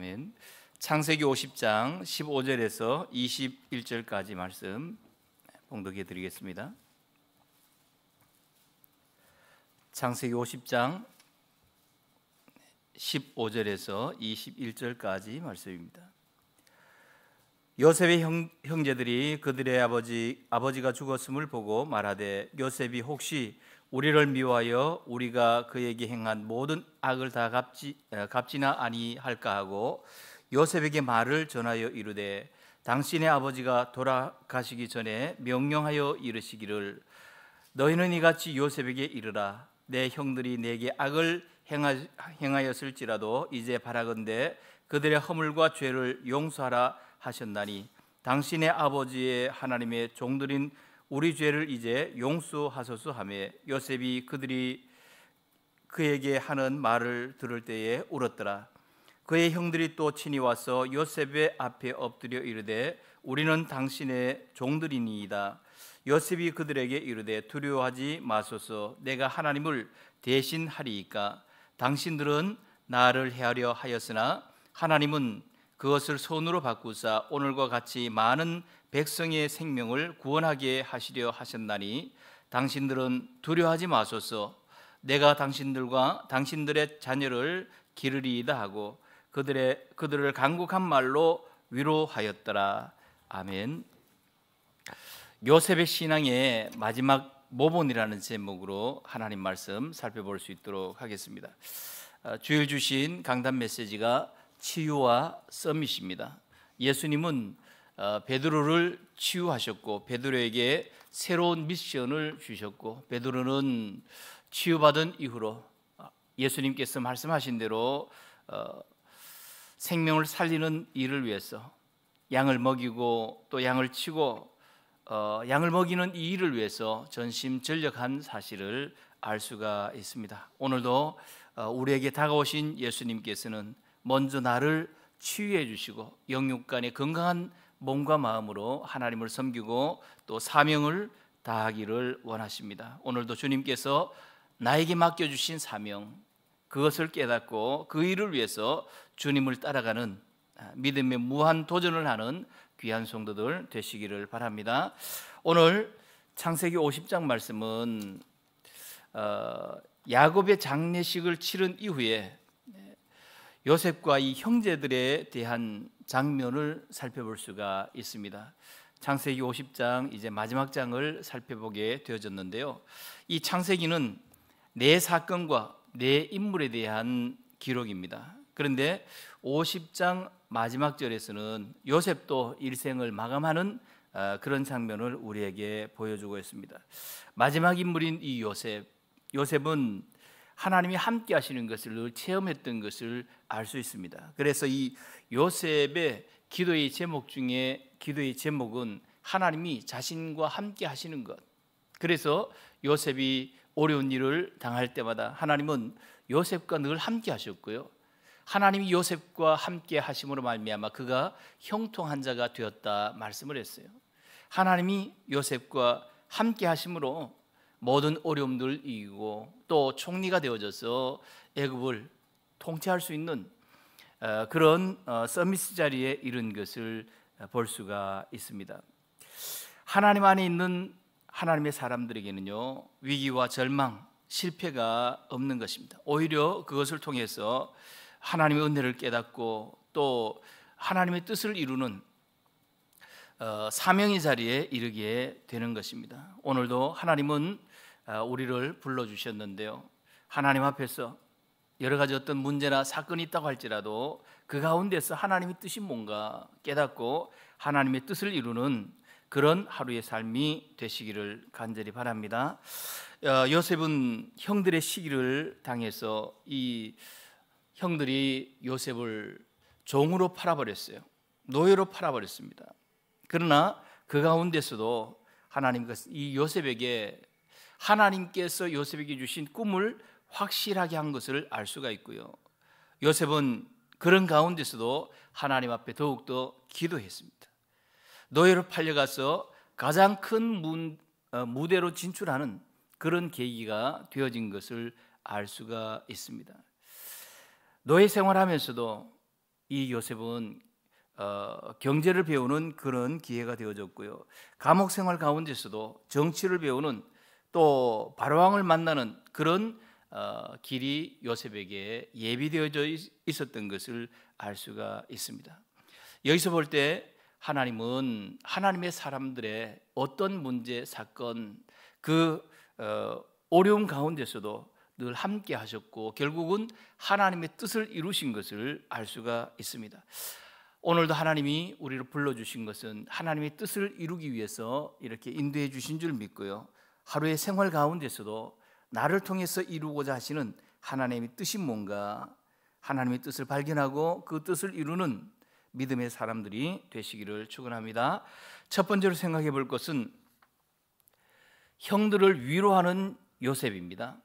아멘. 창세기 50장 15절에서 21절까지 말씀 봉독해 드리겠습니다. 창세기 50장 15절에서 21절까지 말씀입니다. 요셉의 형, 형제들이 그들의 아버지 아버지가 죽었음을 보고 말하되 요셉이 혹시 우리를 미워하여 우리가 그에게 행한 모든 악을 다 갚지, 어, 갚지나 아니할까 하고 요셉에게 말을 전하여 이르되 당신의 아버지가 돌아가시기 전에 명령하여 이르시기를 너희는 이같이 요셉에게 이르라 내 형들이 내게 악을 행하였을지라도 이제 바라건대 그들의 허물과 죄를 용서하라 하셨나니 당신의 아버지의 하나님의 종들인 우리 죄를 이제 용서하소서 하매 요셉이 그들이 그에게 하는 말을 들을 때에 울었더라. 그의 형들이 또 친히 와서 요셉의 앞에 엎드려 이르되 우리는 당신의 종들이니이다. 요셉이 그들에게 이르되 두려워하지 마소서 내가 하나님을 대신하리이까 당신들은 나를 해하려 하였으나 하나님은 그것을 손으로 바꾸사 오늘과 같이 많은 백성의 생명을 구원하게 하시려 하셨나니 당신들은 두려워하지 마소서 내가 당신들과 당신들의 자녀를 기르리이다 하고 그들의 그들을 간곡한 말로 위로하였더라 아멘. 요셉의 신앙의 마지막 모본이라는 제목으로 하나님 말씀 살펴볼 수 있도록 하겠습니다. 어, 주일 주신 강단 메시지가 치유와 썸밋입니다. 예수님은 어, 베드로를 치유하셨고 베드로에게 새로운 미션을 주셨고 베드로는 치유받은 이후로 어, 예수님께서 말씀하신 대로 어, 생명을 살리는 일을 위해서 양을 먹이고 또 양을 치고 양을 먹이는 이 일을 위해서 전심전력한 사실을 알 수가 있습니다. 오늘도 우리에게 다가오신 예수님께서는 먼저 나를 치유해 주시고 영육 간의 건강한 몸과 마음으로 하나님을 섬기고 또 사명을 다하기를 원하십니다. 오늘도 주님께서 나에게 맡겨 주신 사명 그것을 깨닫고 그 일을 위해서 주님을 따라가는 아, 믿음의 무한 도전을 하는 귀한 성도들 되시기를 바랍니다. 오늘 창세기 50장 말씀은 어, 야곱의 장례식을 치른 이후에 요셉과 이 형제들에 대한 장면을 살펴볼 수가 있습니다. 창세기 50장 이제 마지막 장을 살펴보게 되어졌는데요. 이 창세기는 내 사건과 내 인물에 대한 기록입니다. 그런데 50장 마지막 절에서는 요셉도 일생을 마감하는 어, 그런 장면을 우리에게 보여주고 있습니다. 마지막 인물인 이 요셉, 요셉은 하나님이 함께 하시는 것을 늘 체험했던 것을 알 수 있습니다. 그래서 이 요셉의 기도의 제목 중에 기도의 제목은 하나님이 자신과 함께 하시는 것. 그래서 요셉이 어려운 일을 당할 때마다 하나님은 요셉과 늘 함께 하셨고요. 하나님이 요셉과 함께 하심으로 말미암아 그가 형통한 자가 되었다 말씀을 했어요. 하나님이 요셉과 함께 하심으로 모든 어려움들 이기고 또 총리가 되어져서 애굽을 통치할 수 있는 어, 그런 어, 서밋 자리에 이른 것을 어, 볼 수가 있습니다. 하나님 안에 있는 하나님의 사람들에게는요 위기와 절망, 실패가 없는 것입니다. 오히려 그것을 통해서 하나님의 은혜를 깨닫고 또 하나님의 뜻을 이루는 사명의 자리에 이르게 되는 것입니다. 오늘도 하나님은 아, 우리를 불러 주셨는데요. 하나님 앞에서 여러 가지 어떤 문제나 사건이 있다고 할지라도 그 가운데서 하나님의 뜻이 뭔가 깨닫고 하나님의 뜻을 이루는 그런 하루의 삶이 되시기를 간절히 바랍니다. 어, 요셉은 형들의 시기를 당해서 이 형들이 요셉을 종으로 팔아버렸어요. 노예로 팔아버렸습니다. 그러나 그 가운데서도 하나님께서 그 이 요셉에게 하나님께서 요셉에게 주신 꿈을 확실하게 한 것을 알 수가 있고요. 요셉은 그런 가운데서도 하나님 앞에 더욱더 기도했습니다. 노예로 팔려가서 가장 큰 문, 어, 무대로 진출하는 그런 계기가 되어진 것을 알 수가 있습니다. 노예 생활하면서도 이 요셉은 어, 경제를 배우는 그런 기회가 되어졌고요. 감옥 생활 가운데서도 정치를 배우는 또 바로왕을 만나는 그런 어, 길이 요셉에게 예비되어져 있었던 것을 알 수가 있습니다. 여기서 볼 때 하나님은 하나님의 사람들의 어떤 문제, 사건, 그 어, 어려움 가운데서도 늘 함께 하셨고 결국은 하나님의 뜻을 이루신 것을 알 수가 있습니다. 오늘도 하나님이 우리를 불러주신 것은 하나님의 뜻을 이루기 위해서 이렇게 인도해 주신 줄 믿고요. 하루의 생활 가운데서도 나를 통해서 이루고자 하시는 하나님의 뜻이 뭔가 하나님의 뜻을 발견하고 그 뜻을 이루는 믿음의 사람들이 되시기를 축원합니다. 첫 번째로 생각해 볼 것은 형들을 위로하는 요셉입니다.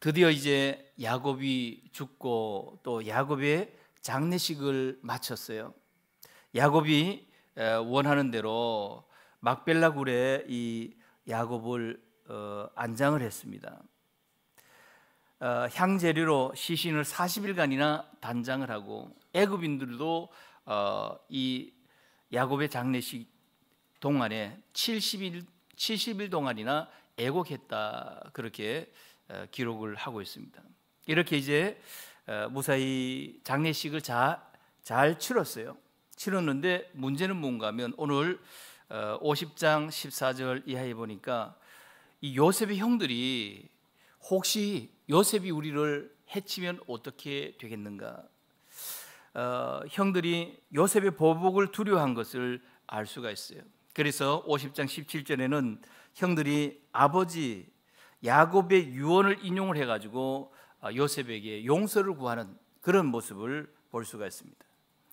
드디어 이제 야곱이 죽고 또 야곱의 장례식을 마쳤어요. 야곱이 원하는 대로 막벨라 굴에 이 야곱을 어, 안장을 했습니다. 어, 향재료로 시신을 40일간이나 단장을 하고 애굽인들도 어, 이 야곱의 장례식 동안에 70일 70일 동안이나 애곡했다 그렇게 어, 기록을 하고 있습니다. 이렇게 이제 어, 무사히 장례식을 잘, 잘 치렀어요. 치렀는데 문제는 뭔가 하면 오늘 50장 어, 14절 이하에 보니까 이 요셉의 형들이 혹시 요셉이 우리를 해치면 어떻게 되겠는가? 어, 형들이 요셉의 보복을 두려워한 것을 알 수가 있어요. 그래서 50장 17절에는 형들이 아버지 야곱의 유언을 인용을 해가지고 아, 요셉에게 용서를 구하는 그런 모습을 볼 수가 있습니다.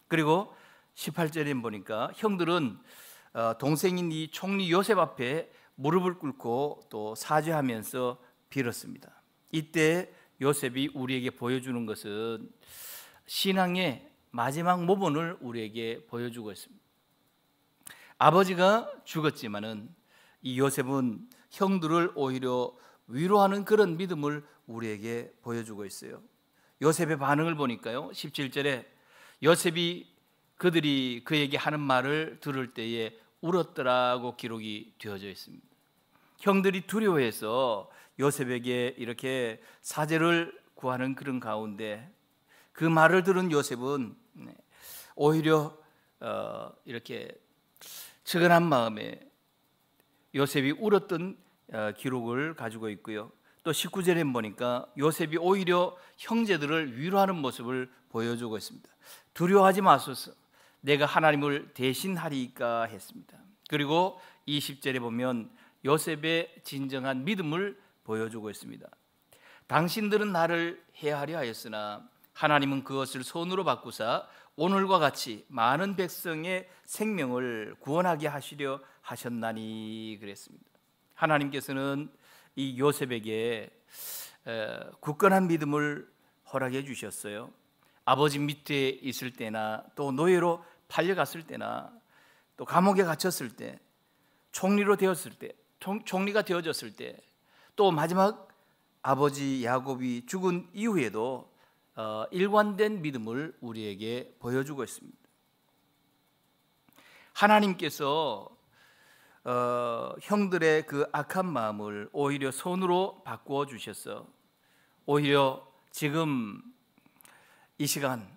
그리고 18절에 보니까 형들은 어, 동생인 이 총리 요셉 앞에 무릎을 꿇고 또 사죄하면서 빌었습니다. 이때 요셉이 우리에게 보여주는 것은 신앙의 마지막 모범을 우리에게 보여주고 있습니다. 아버지가 죽었지만은 이 요셉은 형들을 오히려 위로하는 그런 믿음을 우리에게 보여주고 있어요. 요셉의 반응을 보니까요. 17절에 요셉이 그들이 그에게 하는 말을 들을 때에 울었더라고 기록이 되어져 있습니다. 형들이 두려워해서 요셉에게 이렇게 사제를 구하는 그런 가운데 그 말을 들은 요셉은 네, 오히려 어, 이렇게 측은한 마음에 요셉이 울었던 어, 기록을 가지고 있고요. 또 19절에 보니까 요셉이 오히려 형제들을 위로하는 모습을 보여주고 있습니다. 두려워하지 마소서. 내가 하나님을 대신하리까 했습니다. 그리고 20절에 보면 요셉의 진정한 믿음을 보여주고 있습니다. 당신들은 나를 해하려 하였으나 하나님은 그것을 손으로 바꾸사 오늘과 같이 많은 백성의 생명을 구원하게 하시려 하셨나니 그랬습니다. 하나님께서는 이 요셉에게 굳건한 믿음을 허락해 주셨어요. 아버지 밑에 있을 때나 또 노예로 팔려갔을 때나 또 감옥에 갇혔을 때 총리로 되었을 때 총리가 되어졌을 때 또 마지막 아버지 야곱이 죽은 이후에도 어, 일관된 믿음을 우리에게 보여주고 있습니다. 하나님께서 어, 형들의 그 악한 마음을 오히려 손으로 바꾸어 주셨어. 오히려 지금 이 시간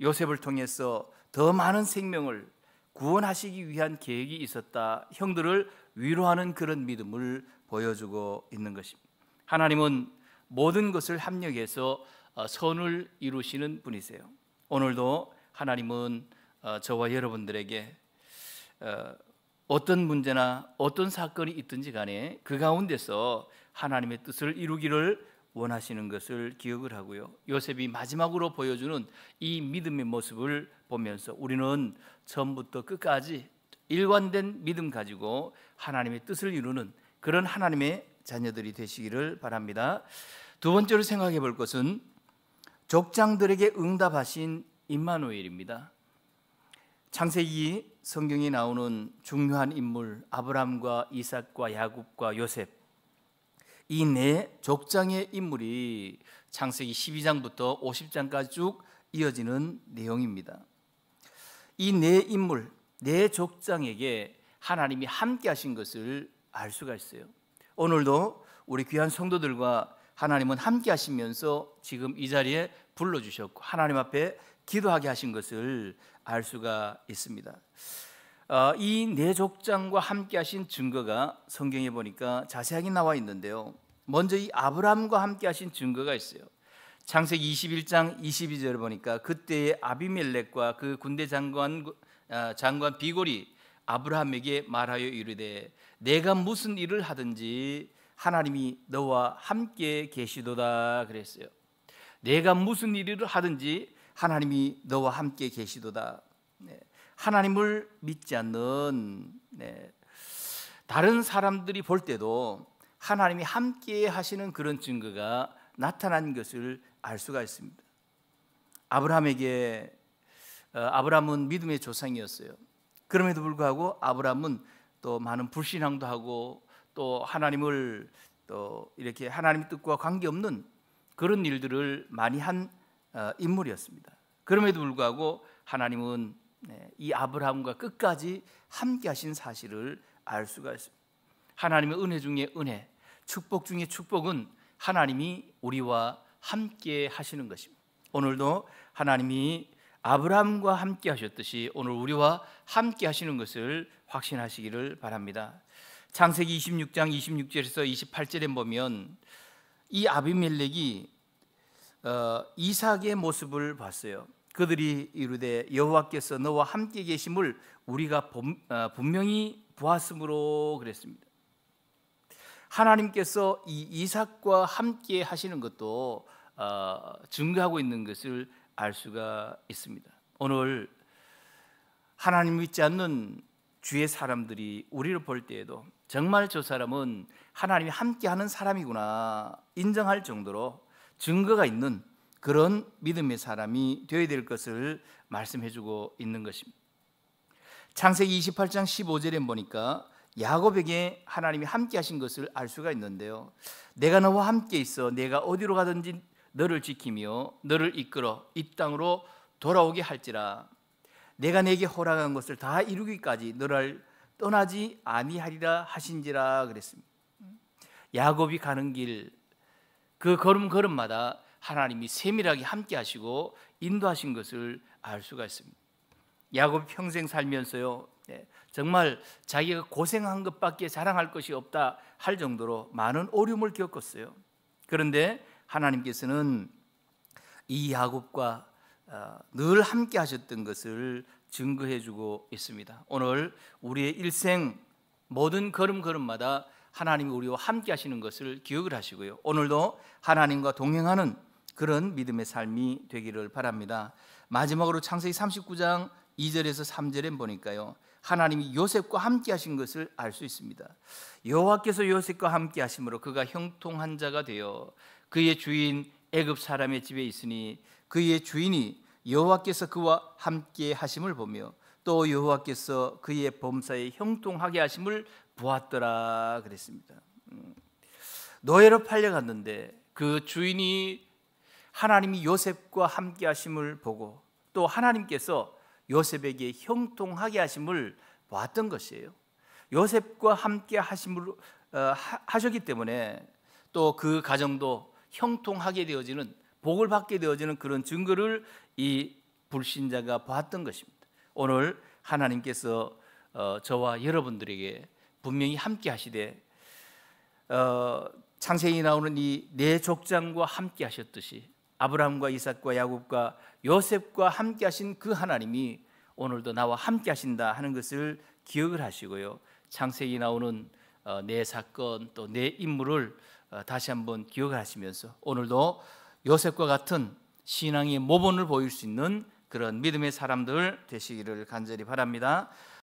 요셉을 통해서 더 많은 생명을 구원하시기 위한 계획이 있었다. 형들을 위로하는 그런 믿음을 보여주고 있는 것입니다. 하나님은 모든 것을 합력해서 어, 선을 이루시는 분이세요. 오늘도 하나님은 어, 저와 여러분들에게 어, 어떤 문제나 어떤 사건이 있든지 간에 그 가운데서 하나님의 뜻을 이루기를 원하시는 것을 기억을 하고요. 요셉이 마지막으로 보여주는 이 믿음의 모습을 보면서 우리는 처음부터 끝까지 일관된 믿음 가지고 하나님의 뜻을 이루는 그런 하나님의 자녀들이 되시기를 바랍니다. 두 번째로 생각해 볼 것은 족장들에게 응답하신 임마누엘입니다. 창세기 성경에 나오는 중요한 인물 아브람과 이삭과 야곱과 요셉 이네 족장의 인물이 창세기 12장부터 50장까지 쭉 이어지는 내용입니다. 이네 인물, 네 족장에게 하나님이 함께 하신 것을 알 수가 있어요. 오늘도 우리 귀한 성도들과 하나님은 함께 하시면서 지금 이 자리에 불러 주셨고 하나님 앞에 기도하게 하신 것을 알 수가 있습니다. 어, 이 내족장과 네 함께 하신 증거가 성경에 보니까 자세하게 나와 있는데요. 먼저 이아브라함과 함께 하신 증거가 있어요. 창세기 21장 22절을 보니까 그때의 아비멜렉과 그 군대 장관 어, 장관 비골이 아브라함에게 말하여 이르되 내가 무슨 일을 하든지 하나님이 너와 함께 계시도다 그랬어요. 내가 무슨 일을 하든지 하나님이 너와 함께 계시도다. 네. 하나님을 믿지 않는 네, 다른 사람들이 볼 때도 하나님이 함께 하시는 그런 증거가 나타난 것을 알 수가 있습니다. 아브라함에게 어, 아브라함은 믿음의 조상이었어요. 그럼에도 불구하고 아브라함은 또 많은 불신앙도 하고 또 하나님을 또 이렇게 하나님 뜻과 관계없는 그런 일들을 많이 한 어, 인물이었습니다. 그럼에도 불구하고 하나님은 네, 이 아브라함과 끝까지 함께 하신 사실을 알 수가 있습니다. 하나님의 은혜 중에 은혜, 축복 중에 축복은 하나님이 우리와 함께 하시는 것입니다. 오늘도 하나님이 아브라함과 함께 하셨듯이 오늘 우리와 함께 하시는 것을 확신하시기를 바랍니다. 창세기 26장 26절에서 28절에 보면 이 아비멜렉이 어, 이삭의 모습을 봤어요. 그들이 이르되 여호와께서 너와 함께 계심을 우리가 어, 분명히 보았으므로 그랬습니다. 하나님께서 이 이삭과 함께 하시는 것도 어, 증거하고 있는 것을 알 수가 있습니다. 오늘 하나님 믿지 않는 주의 사람들이 우리를 볼 때에도 정말 저 사람은 하나님이 함께하는 사람이구나 인정할 정도로 증거가 있는 그런 믿음의 사람이 되어야 될 것을 말씀해 주고 있는 것입니다. 창세기 28장 15절에 보니까 야곱에게 하나님이 함께 하신 것을 알 수가 있는데요. 내가 너와 함께 있어 내가 어디로 가든지 너를 지키며 너를 이끌어 이 땅으로 돌아오게 할지라 내가 내게 허락한 것을 다 이루기까지 너를 떠나지 아니하리라 하신지라 그랬습니다. 야곱이 가는 길 그 걸음 걸음마다 하나님이 세밀하게 함께 하시고 인도하신 것을 알 수가 있습니다. 야곱 평생 살면서요. 예, 정말 자기가 고생한 것밖에 자랑할 것이 없다 할 정도로 많은 어려움을 겪었어요. 그런데 하나님께서는 이 야곱과 어, 늘 함께 하셨던 것을 증거해 주고 있습니다. 오늘 우리의 일생 모든 걸음걸음마다 하나님이 우리와 함께 하시는 것을 기억을 하시고요. 오늘도 하나님과 동행하는 그런 믿음의 삶이 되기를 바랍니다. 마지막으로 창세기 39장 2절에서 3절에 보니까요. 하나님이 요셉과 함께 하신 것을 알 수 있습니다. 여호와께서 요셉과 함께 하심으로 그가 형통한 자가 되어 그의 주인 애굽 사람의 집에 있으니 그의 주인이 여호와께서 그와 함께 하심을 보며 또 여호와께서 그의 범사에 형통하게 하심을 보았더라 그랬습니다. 음. 노예로 팔려갔는데 그 주인이 하나님이 요셉과 함께 하심을 보고 또 하나님께서 요셉에게 형통하게 하심을 보았던 것이에요. 요셉과 함께 하심을 어, 하셨기 때문에 또 그 가정도 형통하게 되어지는 복을 받게 되어지는 그런 증거를 이 불신자가 보던 것입니다. 오늘 하나님께서 어, 저와 여러분들에게 분명히 함께 하시되 어, 창세기 나오는 이네 족장과 함께 하셨듯이 아브라함과 이삭과 야곱과 요셉과 함께 하신 그 하나님이 오늘도 나와 함께 하신다 하는 것을 기억을 하시고요. 창세기 나오는 어, 내 사건 또내 인물을 어, 다시 한번 기억을 하시면서 오늘도 요셉과 같은 신앙의 모범을 보일 수 있는 그런 믿음의 사람들 되시기를 간절히 바랍니다.